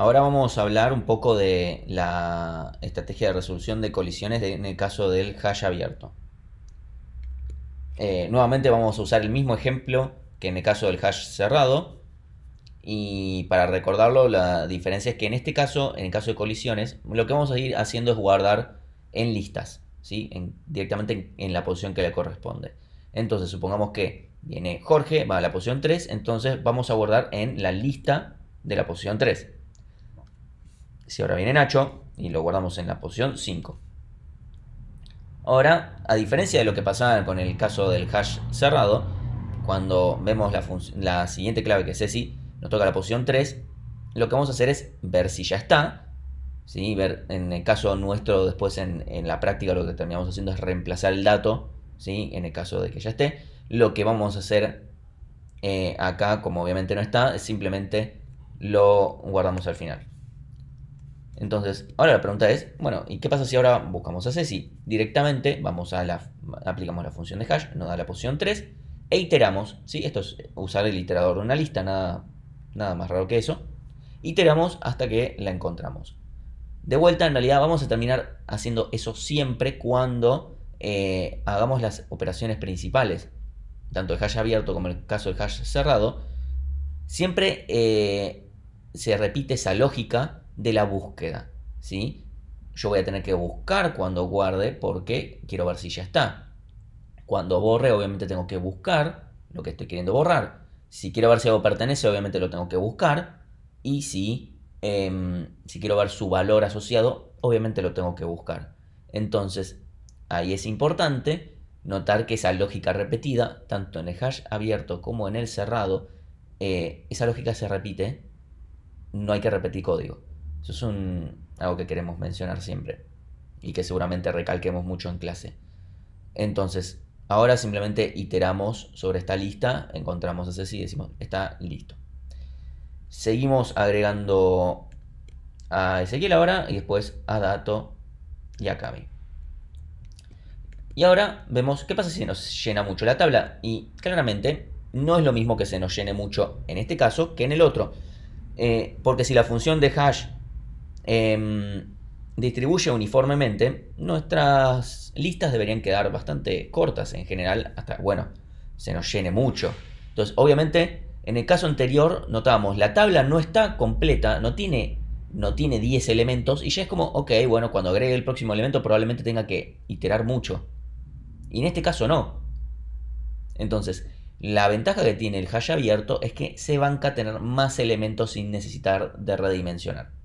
Ahora vamos a hablar un poco de la estrategia de resolución de colisiones en el caso del hash abierto. Eh, nuevamente vamos a usar el mismo ejemplo que en el caso del hash cerrado. Y para recordarlo, la diferencia es que en este caso, en el caso de colisiones, lo que vamos a ir haciendo es guardar en listas, ¿sí? directamente en la posición que le corresponde. Entonces, supongamos que viene Jorge, va a la posición 3, entonces vamos a guardar en la lista de la posición 3. Si ahora viene Nacho y lo guardamos en la posición 5. Ahora, a diferencia de lo que pasaba con el caso del hash cerrado, cuando vemos la, siguiente clave que es Ceci, nos toca la posición 3, lo que vamos a hacer es ver si ya está. Ver, en el caso nuestro, después en, la práctica lo que terminamos haciendo es reemplazar el dato, en el caso de que ya esté. Lo que vamos a hacer eh, acá, como obviamente no está, es simplemente lo guardamos al final. Entonces, ahora la pregunta es, bueno, ¿y qué pasa si ahora buscamos a Ceci? Directamente vamos a la, aplicamos la función de hash, nos da la posición 3 e iteramos, ¿sí? Esto es usar el iterador de una lista, nada, nada más raro que eso. Iteramos hasta que la encontramos. De vuelta, en realidad vamos a terminar haciendo eso siempre cuando eh, hagamos las operaciones principales, tanto el hash abierto como el caso de hash cerrado. Siempre eh, se repite esa lógica de la búsqueda, ¿sí? Yo voy a tener que buscar cuando guarde porque quiero ver si ya está. Cuando borre, obviamente tengo que buscar lo que estoy queriendo borrar. Si quiero ver si algo pertenece, obviamente lo tengo que buscar. Y si, em, si quiero ver su valor asociado, obviamente lo tengo que buscar. Entonces, ahí es importante notar que esa lógica repetida, tanto en el hash abierto como en el cerrado, eh, esa lógica se repite, no hay que repetir código. Eso es algo que queremos mencionar siempre y que seguramente recalquemos mucho en clase. Entonces, ahora simplemente iteramos sobre esta lista, encontramos ese sí y decimos, está listo. Seguimos agregando a Ezequiel ahora y después a Dato y a Y ahora vemos qué pasa si nos llena mucho la tabla. Y claramente no es lo mismo que se nos llene mucho en este caso que en el otro. Eh, porque si la función de hash Em, distribuye uniformemente, nuestras listas deberían quedar bastante cortas en general, hasta, bueno, se nos llene mucho. Entonces, obviamente, en el caso anterior, Notábamos, la tabla no está completa, no tiene, no tiene 10 elementos, y ya es como, ok, bueno, cuando agregue el próximo elemento probablemente tenga que iterar mucho. Y en este caso no. Entonces, la ventaja que tiene el hash abierto es que se banca a tener más elementos sin necesitar de redimensionar.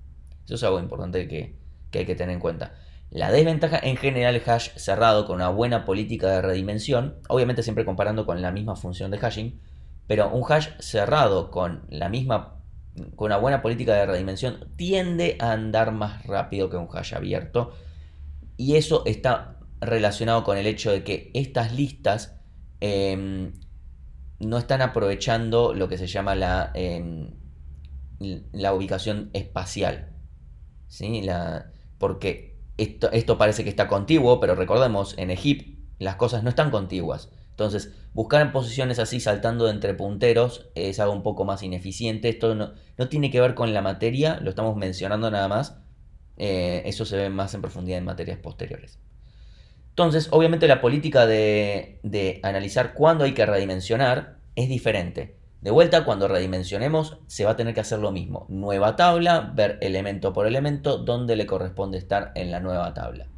Eso es algo importante que, hay que tener en cuenta. La desventaja en general hash cerrado con una buena política de redimensión, obviamente siempre comparando con la misma función de hashing, pero un hash cerrado con la misma con una buena política de redimensión tiende a andar más rápido que un hash abierto y eso está relacionado con el hecho de que estas listas em, no están aprovechando lo que se llama la, em, la ubicación espacial porque esto, parece que está contiguo, pero recordemos, en Egipto las cosas no están contiguas. Entonces, buscar en posiciones así saltando de entre punteros es algo un poco más ineficiente. Esto no, tiene que ver con la materia, lo estamos mencionando nada más. Eh, eso se ve más en profundidad en materias posteriores. Entonces, obviamente la política de analizar cuándo hay que redimensionar es diferente. De vuelta, cuando redimensionemos, se va a tener que hacer lo mismo. Nueva tabla, ver elemento por elemento, dónde le corresponde estar en la nueva tabla.